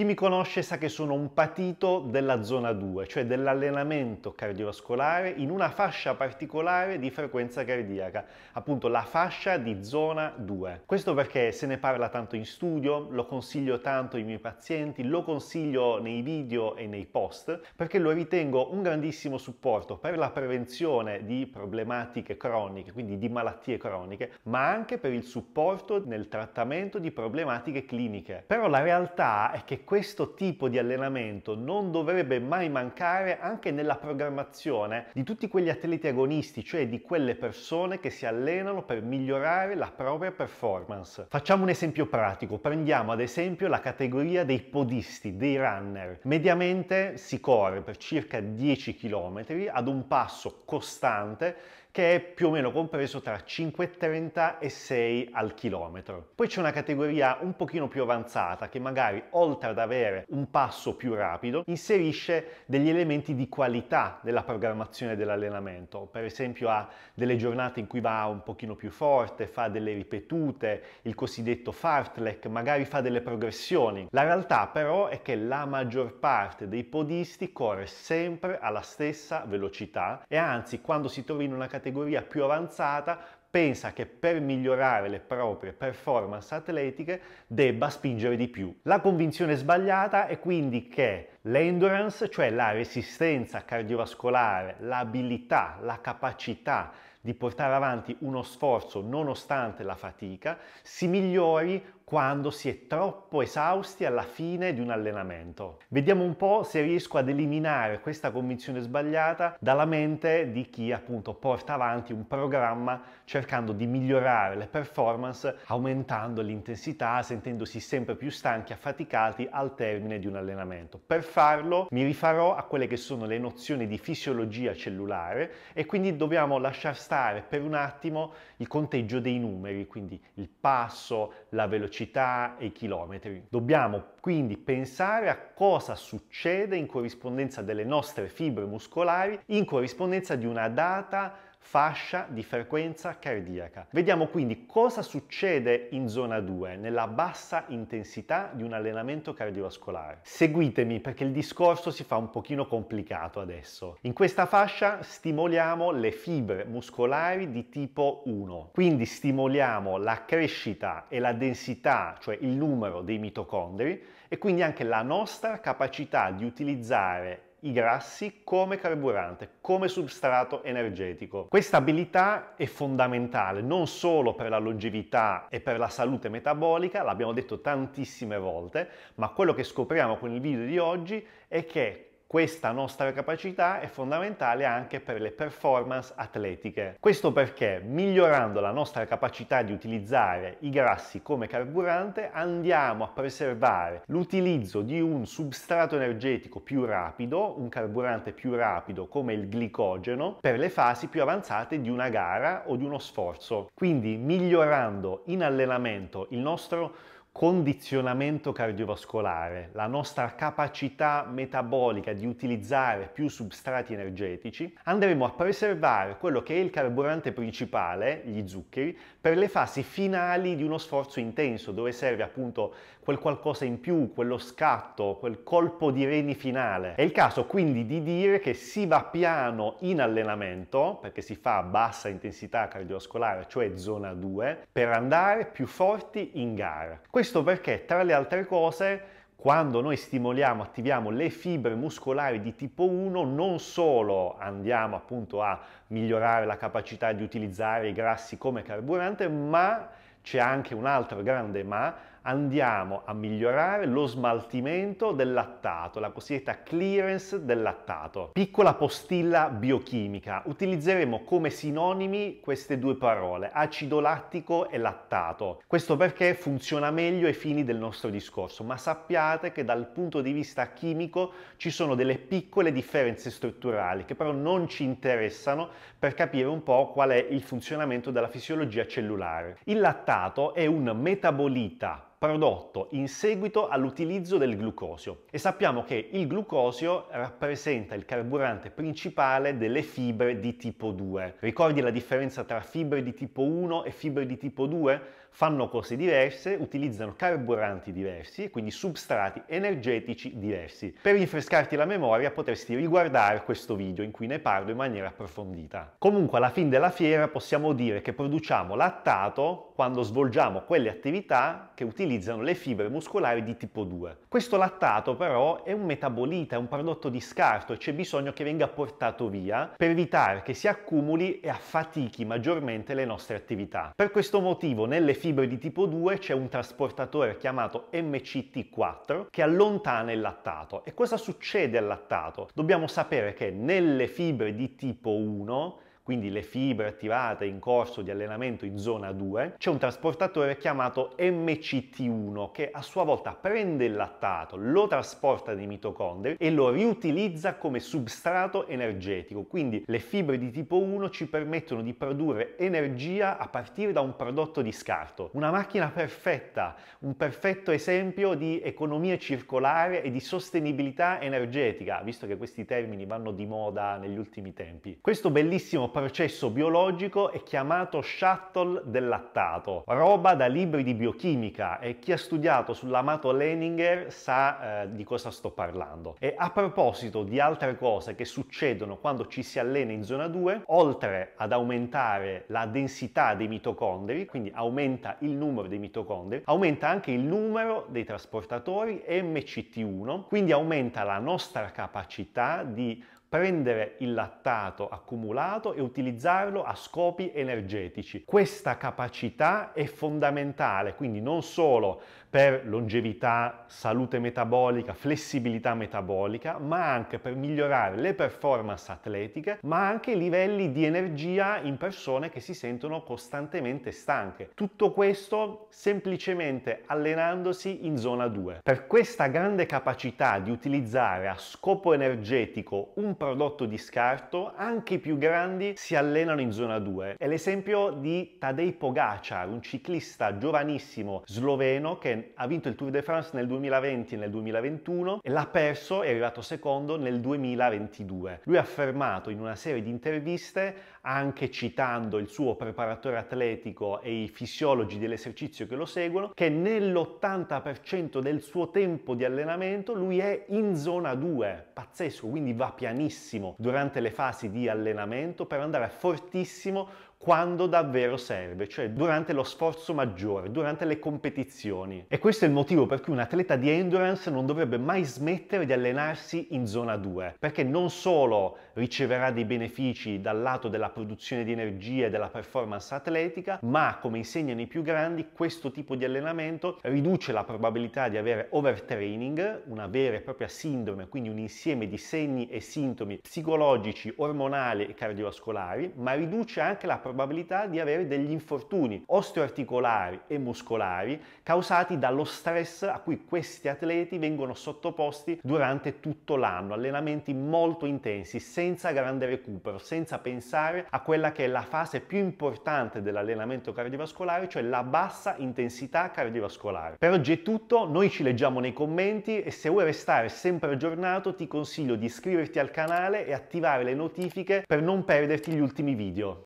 Chi mi conosce sa che sono un patito della zona 2, cioè dell'allenamento cardiovascolare in una fascia particolare di frequenza cardiaca, appunto la fascia di zona 2. Questo perché se ne parla tanto in studio, lo consiglio tanto ai miei pazienti, lo consiglio nei video e nei post, perché lo ritengo un grandissimo supporto per la prevenzione di problematiche croniche, quindi di malattie croniche, ma anche per il supporto nel trattamento di problematiche cliniche. Però la realtà è che questo tipo di allenamento non dovrebbe mai mancare anche nella programmazione di tutti quegli atleti agonisti, cioè di quelle persone che si allenano per migliorare la propria performance. Facciamo un esempio pratico, prendiamo ad esempio la categoria dei podisti, dei runner. Mediamente si corre per circa 10 km ad un passo costante che è più o meno compreso tra 5,30 e 6 al chilometro. Poi c'è una categoria un pochino più avanzata che magari oltre ad avere un passo più rapido inserisce degli elementi di qualità della programmazione dell'allenamento, per esempio ha delle giornate in cui va un pochino più forte, fa delle ripetute, il cosiddetto fartlek, magari fa delle progressioni. La realtà però è che la maggior parte dei podisti corre sempre alla stessa velocità e anzi quando si trova in una categoria categoria più avanzata pensa che per migliorare le proprie performance atletiche debba spingere di più. La convinzione sbagliata è quindi che L'endurance, cioè la resistenza cardiovascolare, l'abilità, la capacità di portare avanti uno sforzo nonostante la fatica, si migliori quando si è troppo esausti alla fine di un allenamento. Vediamo un po' se riesco ad eliminare questa convinzione sbagliata dalla mente di chi appunto porta avanti un programma cercando di migliorare le performance aumentando l'intensità, sentendosi sempre più stanchi, affaticati al termine di un allenamento. Per farlo mi rifarò a quelle che sono le nozioni di fisiologia cellulare e quindi dobbiamo lasciar stare per un attimo il conteggio dei numeri, quindi il passo, la velocità e i chilometri. Dobbiamo quindi pensare a cosa succede in corrispondenza delle nostre fibre muscolari in corrispondenza di una data fascia di frequenza cardiaca. Vediamo quindi cosa succede in zona 2, nella bassa intensità di un allenamento cardiovascolare. Seguitemi perché il discorso si fa un pochino complicato adesso. In questa fascia stimoliamo le fibre muscolari di tipo 1, quindi stimoliamo la crescita e la densità, cioè il numero dei mitocondri e quindi anche la nostra capacità di utilizzare i grassi come carburante, come substrato energetico. Questa abilità è fondamentale non solo per la longevità e per la salute metabolica, l'abbiamo detto tantissime volte, ma quello che scopriamo con il video di oggi è che questa nostra capacità è fondamentale anche per le performance atletiche. Questo perché migliorando la nostra capacità di utilizzare i grassi come carburante andiamo a preservare l'utilizzo di un substrato energetico più rapido, un carburante più rapido come il glicogeno, per le fasi più avanzate di una gara o di uno sforzo. Quindi migliorando in allenamento il nostro condizionamento cardiovascolare, la nostra capacità metabolica di utilizzare più substrati energetici, andremo a preservare quello che è il carburante principale, gli zuccheri, per le fasi finali di uno sforzo intenso, dove serve appunto quel qualcosa in più, quello scatto, quel colpo di reni finale. È il caso quindi di dire che si va piano in allenamento, perché si fa a bassa intensità cardiovascolare, cioè zona 2, per andare più forti in gara. Questo perché, tra le altre cose, quando noi stimoliamo, attiviamo le fibre muscolari di tipo 1, non solo andiamo appunto a migliorare la capacità di utilizzare i grassi come carburante, ma c'è anche un altro grande ma, andiamo a migliorare lo smaltimento del lattato, la cosiddetta clearance del lattato. Piccola postilla biochimica, utilizzeremo come sinonimi queste due parole, acido lattico e lattato. Questo perché funziona meglio ai fini del nostro discorso, ma sappiate che dal punto di vista chimico ci sono delle piccole differenze strutturali che però non ci interessano per capire un po' qual è il funzionamento della fisiologia cellulare. Il lattato è un metabolita prodotto in seguito all'utilizzo del glucosio e sappiamo che il glucosio rappresenta il carburante principale delle fibre di tipo 2. Ricordi la differenza tra fibre di tipo 1 e fibre di tipo 2? fanno cose diverse, utilizzano carburanti diversi e quindi substrati energetici diversi. Per rinfrescarti la memoria potresti riguardare questo video in cui ne parlo in maniera approfondita. Comunque alla fine della fiera possiamo dire che produciamo lattato quando svolgiamo quelle attività che utilizzano le fibre muscolari di tipo 2. Questo lattato però è un metabolita, è un prodotto di scarto e c'è bisogno che venga portato via per evitare che si accumuli e affatichi maggiormente le nostre attività. Per questo motivo nelle fibre di tipo 2 c'è un trasportatore chiamato MCT4 che allontana il lattato. E cosa succede al lattato? Dobbiamo sapere che nelle fibre di tipo 1 quindi le fibre attivate in corso di allenamento in zona 2, c'è un trasportatore chiamato MCT1 che a sua volta prende il lattato, lo trasporta nei mitocondri e lo riutilizza come substrato energetico. Quindi le fibre di tipo 1 ci permettono di produrre energia a partire da un prodotto di scarto. Una macchina perfetta, un perfetto esempio di economia circolare e di sostenibilità energetica, visto che questi termini vanno di moda negli ultimi tempi. Questo bellissimo processo biologico è chiamato shuttle del lattato, roba da libri di biochimica e chi ha studiato sull'amato Leninger sa eh, di cosa sto parlando. E a proposito di altre cose che succedono quando ci si allena in zona 2, oltre ad aumentare la densità dei mitocondri, quindi aumenta il numero dei mitocondri, aumenta anche il numero dei trasportatori MCT1, quindi aumenta la nostra capacità di prendere il lattato accumulato e utilizzarlo a scopi energetici. Questa capacità è fondamentale, quindi non solo per longevità, salute metabolica, flessibilità metabolica, ma anche per migliorare le performance atletiche, ma anche i livelli di energia in persone che si sentono costantemente stanche. Tutto questo semplicemente allenandosi in zona 2. Per questa grande capacità di utilizzare a scopo energetico un prodotto di scarto, anche i più grandi si allenano in zona 2. È l'esempio di Tadej Pogacar, un ciclista giovanissimo sloveno che ha vinto il Tour de France nel 2020 e nel 2021 e l'ha perso, è arrivato secondo nel 2022. Lui ha affermato in una serie di interviste, anche citando il suo preparatore atletico e i fisiologi dell'esercizio che lo seguono, che nell'80% del suo tempo di allenamento lui è in zona 2, pazzesco, quindi va pianissimo pianissimo durante le fasi di allenamento per andare fortissimo quando davvero serve, cioè durante lo sforzo maggiore, durante le competizioni. E questo è il motivo per cui un atleta di endurance non dovrebbe mai smettere di allenarsi in zona 2, perché non solo riceverà dei benefici dal lato della produzione di energia e della performance atletica, ma come insegnano i più grandi, questo tipo di allenamento riduce la probabilità di avere overtraining, una vera e propria sindrome, quindi un insieme di segni e sintomi psicologici, ormonali e cardiovascolari, ma riduce anche la probabilità probabilità di avere degli infortuni osteoarticolari e muscolari causati dallo stress a cui questi atleti vengono sottoposti durante tutto l'anno, allenamenti molto intensi, senza grande recupero, senza pensare a quella che è la fase più importante dell'allenamento cardiovascolare, cioè la bassa intensità cardiovascolare. Per oggi è tutto, noi ci leggiamo nei commenti e se vuoi restare sempre aggiornato ti consiglio di iscriverti al canale e attivare le notifiche per non perderti gli ultimi video.